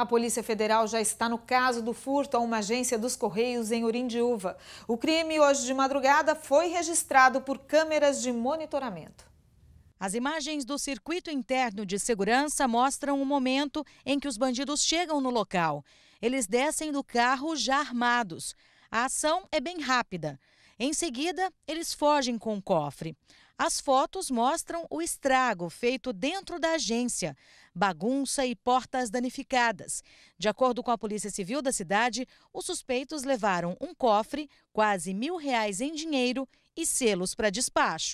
A Polícia Federal já está no caso do furto a uma agência dos Correios em Urindiúva. O crime, hoje de madrugada, foi registrado por câmeras de monitoramento. As imagens do circuito interno de segurança mostram o momento em que os bandidos chegam no local. Eles descem do carro já armados. A ação é bem rápida. Em seguida, eles fogem com o cofre. As fotos mostram o estrago feito dentro da agência, bagunça e portas danificadas. De acordo com a Polícia Civil da cidade, os suspeitos levaram um cofre, quase mil reais em dinheiro e selos para despacho.